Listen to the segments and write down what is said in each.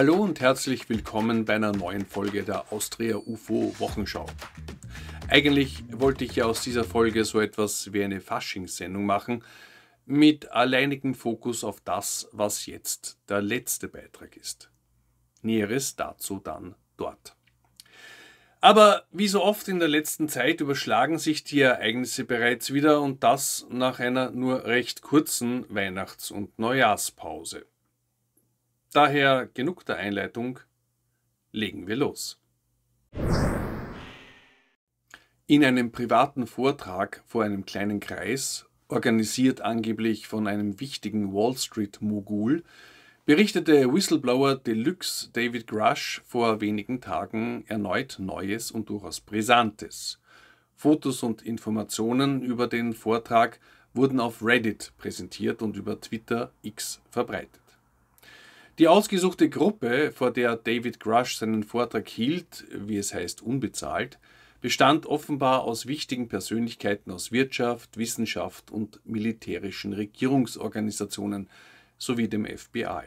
Hallo und herzlich willkommen bei einer neuen Folge der Austria UFO Wochenschau. Eigentlich wollte ich ja aus dieser Folge so etwas wie eine Faschingssendung machen, mit alleinigem Fokus auf das, was jetzt der letzte Beitrag ist. Näheres dazu dann dort. Aber wie so oft in der letzten Zeit überschlagen sich die Ereignisse bereits wieder und das nach einer nur recht kurzen Weihnachts- und Neujahrspause. Daher genug der Einleitung, legen wir los. In einem privaten Vortrag vor einem kleinen Kreis, organisiert angeblich von einem wichtigen Wall Street-Mogul, berichtete Whistleblower Deluxe David Grush vor wenigen Tagen erneut Neues und durchaus Brisantes. Fotos und Informationen über den Vortrag wurden auf Reddit präsentiert und über Twitter X verbreitet. Die ausgesuchte Gruppe, vor der David Grush seinen Vortrag hielt, wie es heißt, unbezahlt, bestand offenbar aus wichtigen Persönlichkeiten aus Wirtschaft, Wissenschaft und militärischen Regierungsorganisationen sowie dem FBI.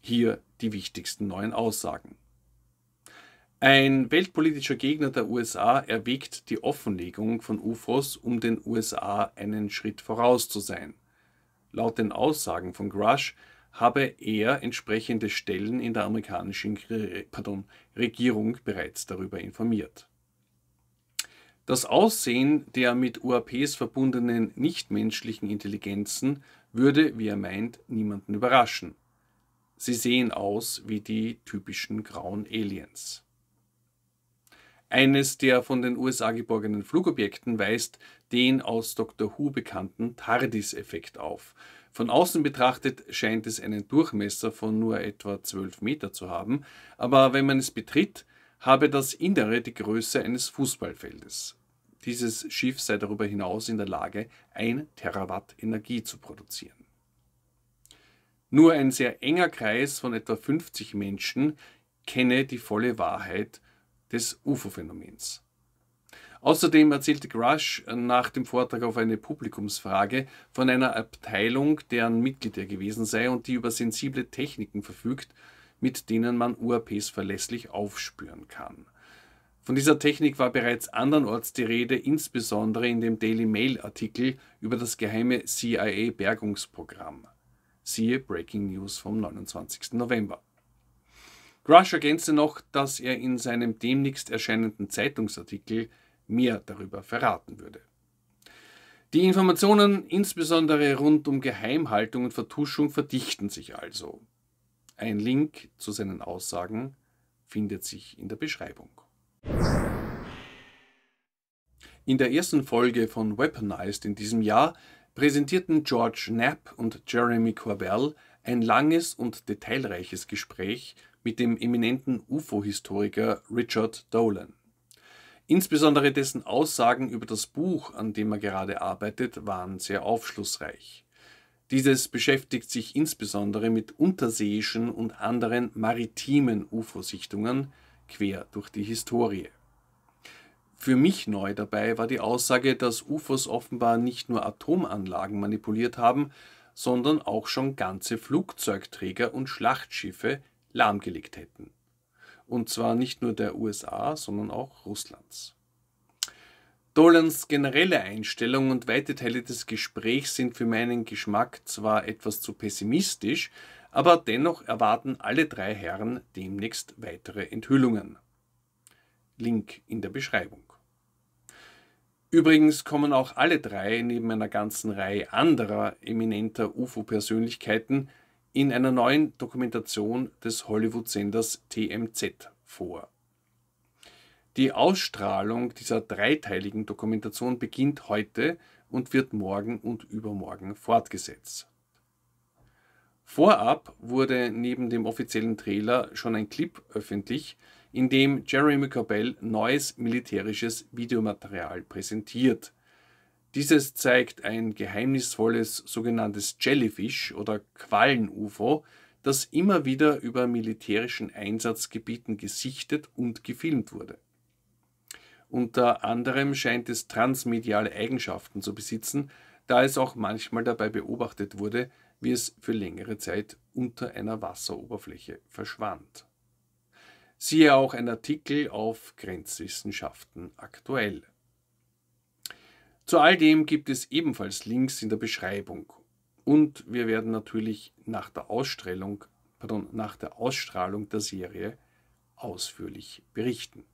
Hier die wichtigsten neuen Aussagen. Ein weltpolitischer Gegner der USA erwägt die Offenlegung von UFOs, um den USA einen Schritt voraus zu sein. Laut den Aussagen von Grush habe er entsprechende Stellen in der amerikanischen pardon, Regierung bereits darüber informiert. Das Aussehen der mit UAPs verbundenen nichtmenschlichen Intelligenzen würde, wie er meint, niemanden überraschen. Sie sehen aus wie die typischen grauen Aliens. Eines der von den USA geborgenen Flugobjekten weist den aus Dr. Who bekannten TARDIS-Effekt auf, von außen betrachtet scheint es einen Durchmesser von nur etwa 12 Meter zu haben, aber wenn man es betritt, habe das Innere die Größe eines Fußballfeldes. Dieses Schiff sei darüber hinaus in der Lage, 1 Terawatt Energie zu produzieren. Nur ein sehr enger Kreis von etwa 50 Menschen kenne die volle Wahrheit des UFO-Phänomens. Außerdem erzählte Grush äh, nach dem Vortrag auf eine Publikumsfrage von einer Abteilung, deren Mitglied er gewesen sei und die über sensible Techniken verfügt, mit denen man UAPs verlässlich aufspüren kann. Von dieser Technik war bereits andernorts die Rede, insbesondere in dem Daily Mail-Artikel über das geheime CIA-Bergungsprogramm. Siehe Breaking News vom 29. November. Grush ergänzte noch, dass er in seinem demnächst erscheinenden Zeitungsartikel mehr darüber verraten würde. Die Informationen, insbesondere rund um Geheimhaltung und Vertuschung, verdichten sich also. Ein Link zu seinen Aussagen findet sich in der Beschreibung. In der ersten Folge von Weaponized in diesem Jahr präsentierten George Knapp und Jeremy Corbell ein langes und detailreiches Gespräch mit dem eminenten UFO-Historiker Richard Dolan. Insbesondere dessen Aussagen über das Buch, an dem er gerade arbeitet, waren sehr aufschlussreich. Dieses beschäftigt sich insbesondere mit unterseeischen und anderen maritimen UFO-Sichtungen quer durch die Historie. Für mich neu dabei war die Aussage, dass UFOs offenbar nicht nur Atomanlagen manipuliert haben, sondern auch schon ganze Flugzeugträger und Schlachtschiffe lahmgelegt hätten und zwar nicht nur der USA, sondern auch Russlands. Dolans generelle Einstellung und weite Teile des Gesprächs sind für meinen Geschmack zwar etwas zu pessimistisch, aber dennoch erwarten alle drei Herren demnächst weitere Enthüllungen. Link in der Beschreibung. Übrigens kommen auch alle drei neben einer ganzen Reihe anderer eminenter UFO-Persönlichkeiten in einer neuen Dokumentation des Hollywood-Senders TMZ vor. Die Ausstrahlung dieser dreiteiligen Dokumentation beginnt heute und wird morgen und übermorgen fortgesetzt. Vorab wurde neben dem offiziellen Trailer schon ein Clip öffentlich, in dem Jeremy Corbell neues militärisches Videomaterial präsentiert – dieses zeigt ein geheimnisvolles sogenanntes Jellyfish oder Quallen-UFO, das immer wieder über militärischen Einsatzgebieten gesichtet und gefilmt wurde. Unter anderem scheint es transmediale Eigenschaften zu besitzen, da es auch manchmal dabei beobachtet wurde, wie es für längere Zeit unter einer Wasseroberfläche verschwand. Siehe auch ein Artikel auf Grenzwissenschaften aktuell. Zu all dem gibt es ebenfalls Links in der Beschreibung. Und wir werden natürlich nach der Ausstrahlung, pardon, nach der Ausstrahlung der Serie ausführlich berichten.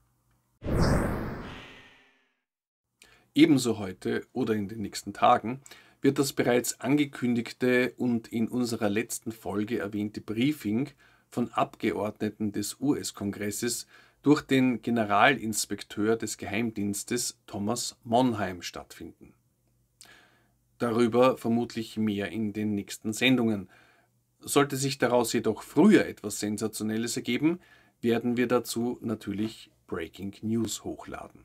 Ebenso heute oder in den nächsten Tagen wird das bereits angekündigte und in unserer letzten Folge erwähnte Briefing von Abgeordneten des US-Kongresses durch den Generalinspekteur des Geheimdienstes Thomas Monheim stattfinden. Darüber vermutlich mehr in den nächsten Sendungen. Sollte sich daraus jedoch früher etwas Sensationelles ergeben, werden wir dazu natürlich Breaking News hochladen.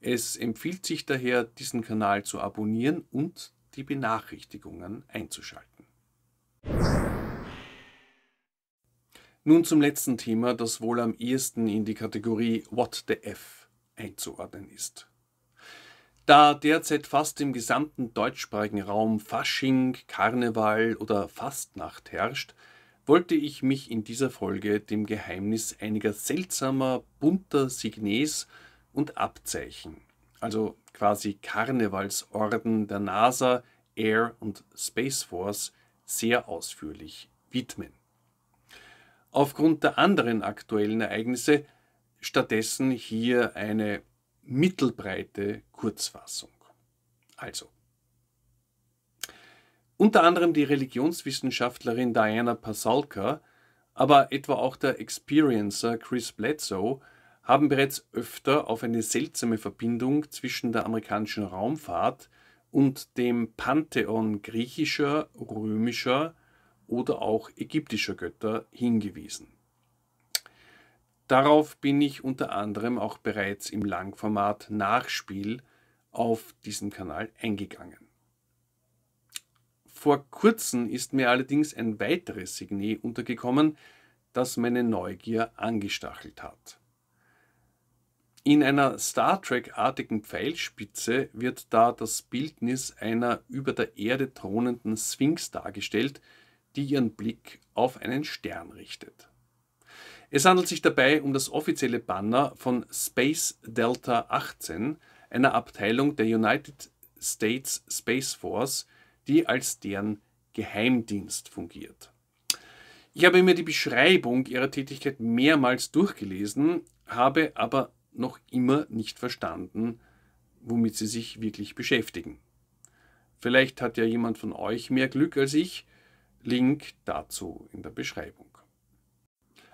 Es empfiehlt sich daher, diesen Kanal zu abonnieren und die Benachrichtigungen einzuschalten. Nun zum letzten Thema, das wohl am ehesten in die Kategorie What the F einzuordnen ist. Da derzeit fast im gesamten deutschsprachigen Raum Fasching, Karneval oder Fastnacht herrscht, wollte ich mich in dieser Folge dem Geheimnis einiger seltsamer, bunter Signes und Abzeichen, also quasi Karnevalsorden der NASA, Air und Space Force, sehr ausführlich widmen aufgrund der anderen aktuellen Ereignisse stattdessen hier eine mittelbreite Kurzfassung. Also, unter anderem die Religionswissenschaftlerin Diana Pasalka, aber etwa auch der Experiencer Chris Bledsoe haben bereits öfter auf eine seltsame Verbindung zwischen der amerikanischen Raumfahrt und dem Pantheon griechischer, römischer, oder auch ägyptischer Götter hingewiesen. Darauf bin ich unter anderem auch bereits im Langformat Nachspiel auf diesem Kanal eingegangen. Vor kurzem ist mir allerdings ein weiteres Signet untergekommen, das meine Neugier angestachelt hat. In einer Star Trek-artigen Pfeilspitze wird da das Bildnis einer über der Erde thronenden Sphinx dargestellt, die ihren Blick auf einen Stern richtet. Es handelt sich dabei um das offizielle Banner von Space Delta 18, einer Abteilung der United States Space Force, die als deren Geheimdienst fungiert. Ich habe mir die Beschreibung ihrer Tätigkeit mehrmals durchgelesen, habe aber noch immer nicht verstanden, womit sie sich wirklich beschäftigen. Vielleicht hat ja jemand von euch mehr Glück als ich Link dazu in der Beschreibung.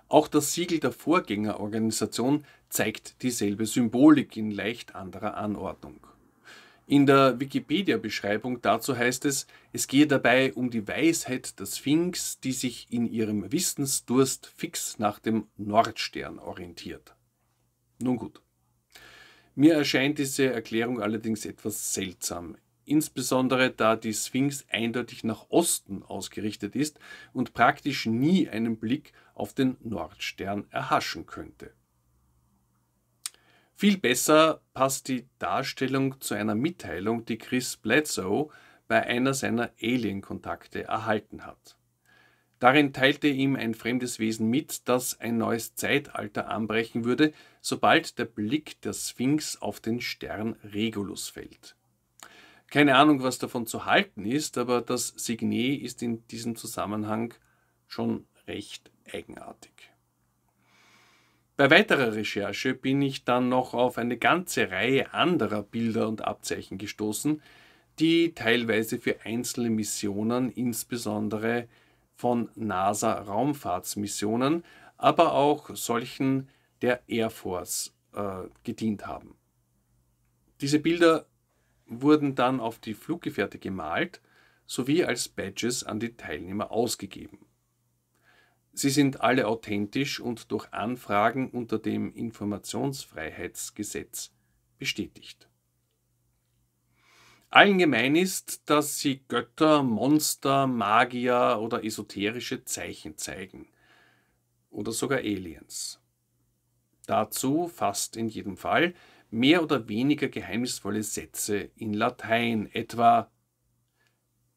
Auch das Siegel der Vorgängerorganisation zeigt dieselbe Symbolik in leicht anderer Anordnung. In der Wikipedia-Beschreibung dazu heißt es, es gehe dabei um die Weisheit der Sphinx, die sich in ihrem Wissensdurst fix nach dem Nordstern orientiert. Nun gut. Mir erscheint diese Erklärung allerdings etwas seltsam insbesondere da die Sphinx eindeutig nach Osten ausgerichtet ist und praktisch nie einen Blick auf den Nordstern erhaschen könnte. Viel besser passt die Darstellung zu einer Mitteilung, die Chris Bledsoe bei einer seiner Alien-Kontakte erhalten hat. Darin teilte ihm ein fremdes Wesen mit, dass ein neues Zeitalter anbrechen würde, sobald der Blick der Sphinx auf den Stern Regulus fällt. Keine Ahnung, was davon zu halten ist, aber das Signet ist in diesem Zusammenhang schon recht eigenartig. Bei weiterer Recherche bin ich dann noch auf eine ganze Reihe anderer Bilder und Abzeichen gestoßen, die teilweise für einzelne Missionen, insbesondere von NASA-Raumfahrtsmissionen, aber auch solchen der Air Force äh, gedient haben. Diese Bilder wurden dann auf die Fluggefährte gemalt sowie als Badges an die Teilnehmer ausgegeben. Sie sind alle authentisch und durch Anfragen unter dem Informationsfreiheitsgesetz bestätigt. Allgemein ist, dass sie Götter, Monster, Magier oder esoterische Zeichen zeigen. Oder sogar Aliens. Dazu, fast in jedem Fall, mehr oder weniger geheimnisvolle Sätze in Latein, etwa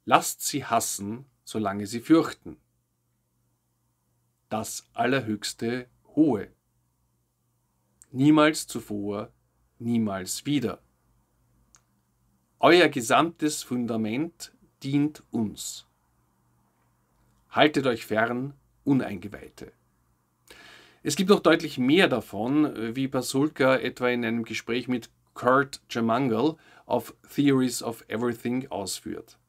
Lasst sie hassen, solange sie fürchten. Das Allerhöchste Hohe. Niemals zuvor, niemals wieder. Euer gesamtes Fundament dient uns. Haltet euch fern, Uneingeweihte. Es gibt noch deutlich mehr davon, äh, wie Basulka etwa in einem Gespräch mit Kurt Jamangal auf Theories of Everything ausführt.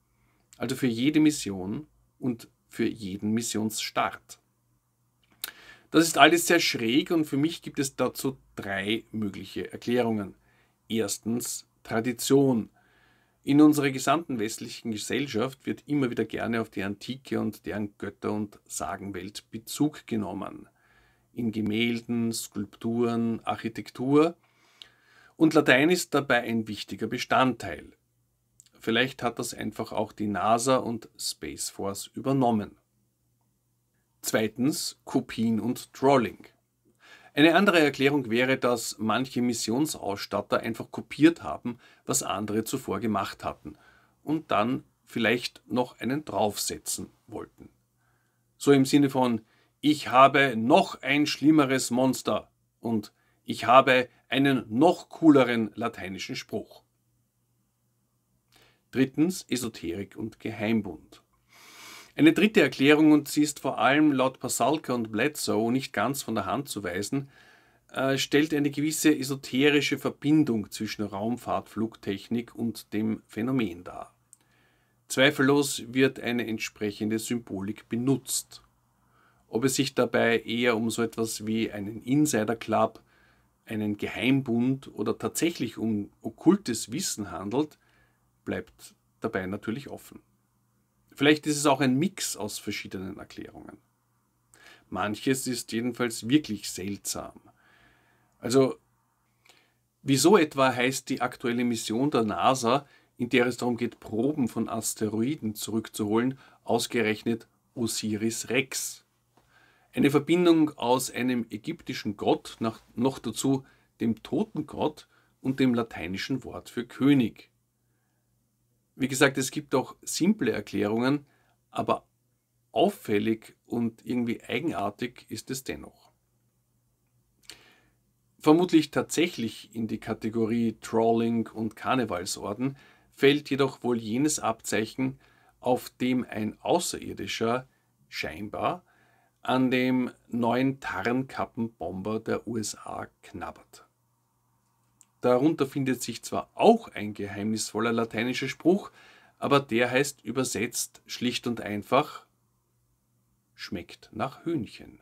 Also für jede Mission und für jeden Missionsstart. Das ist alles sehr schräg und für mich gibt es dazu drei mögliche Erklärungen. Erstens Tradition. In unserer gesamten westlichen Gesellschaft wird immer wieder gerne auf die Antike und deren Götter- und Sagenwelt Bezug genommen in Gemälden, Skulpturen, Architektur. Und Latein ist dabei ein wichtiger Bestandteil. Vielleicht hat das einfach auch die NASA und Space Force übernommen. Zweitens Kopien und Trolling. Eine andere Erklärung wäre, dass manche Missionsausstatter einfach kopiert haben, was andere zuvor gemacht hatten und dann vielleicht noch einen draufsetzen wollten. So im Sinne von, ich habe noch ein schlimmeres Monster und ich habe einen noch cooleren lateinischen Spruch. Drittens Esoterik und Geheimbund. Eine dritte Erklärung, und sie ist vor allem laut Pasalka und Bledsoe nicht ganz von der Hand zu weisen, äh, stellt eine gewisse esoterische Verbindung zwischen Raumfahrtflugtechnik und dem Phänomen dar. Zweifellos wird eine entsprechende Symbolik benutzt ob es sich dabei eher um so etwas wie einen Insider-Club, einen Geheimbund oder tatsächlich um okkultes Wissen handelt, bleibt dabei natürlich offen. Vielleicht ist es auch ein Mix aus verschiedenen Erklärungen. Manches ist jedenfalls wirklich seltsam. Also, wieso etwa heißt die aktuelle Mission der NASA, in der es darum geht, Proben von Asteroiden zurückzuholen, ausgerechnet Osiris Rex? Eine Verbindung aus einem ägyptischen Gott, nach, noch dazu dem Totengott und dem lateinischen Wort für König. Wie gesagt, es gibt auch simple Erklärungen, aber auffällig und irgendwie eigenartig ist es dennoch. Vermutlich tatsächlich in die Kategorie Trawling und Karnevalsorden fällt jedoch wohl jenes Abzeichen, auf dem ein Außerirdischer scheinbar an dem neuen Tarnkappenbomber der USA knabbert. Darunter findet sich zwar auch ein geheimnisvoller lateinischer Spruch, aber der heißt übersetzt schlicht und einfach schmeckt nach Hühnchen.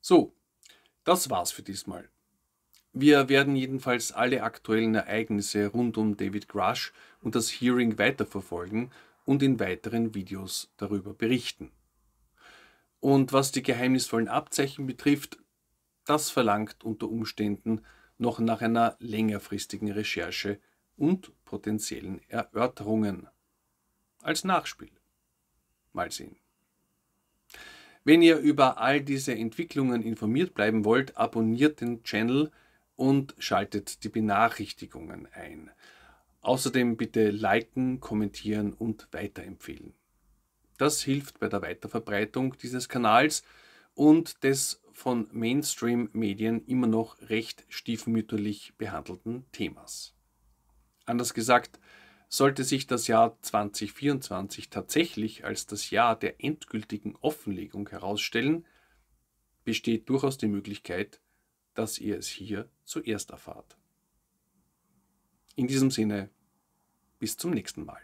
So, das war's für diesmal. Wir werden jedenfalls alle aktuellen Ereignisse rund um David Grush und das Hearing weiterverfolgen und in weiteren Videos darüber berichten. Und was die geheimnisvollen Abzeichen betrifft, das verlangt unter Umständen noch nach einer längerfristigen Recherche und potenziellen Erörterungen. Als Nachspiel. Mal sehen. Wenn ihr über all diese Entwicklungen informiert bleiben wollt, abonniert den Channel und schaltet die Benachrichtigungen ein. Außerdem bitte liken, kommentieren und weiterempfehlen. Das hilft bei der Weiterverbreitung dieses Kanals und des von Mainstream-Medien immer noch recht stiefmütterlich behandelten Themas. Anders gesagt, sollte sich das Jahr 2024 tatsächlich als das Jahr der endgültigen Offenlegung herausstellen, besteht durchaus die Möglichkeit, dass ihr es hier zuerst erfahrt. In diesem Sinne, bis zum nächsten Mal.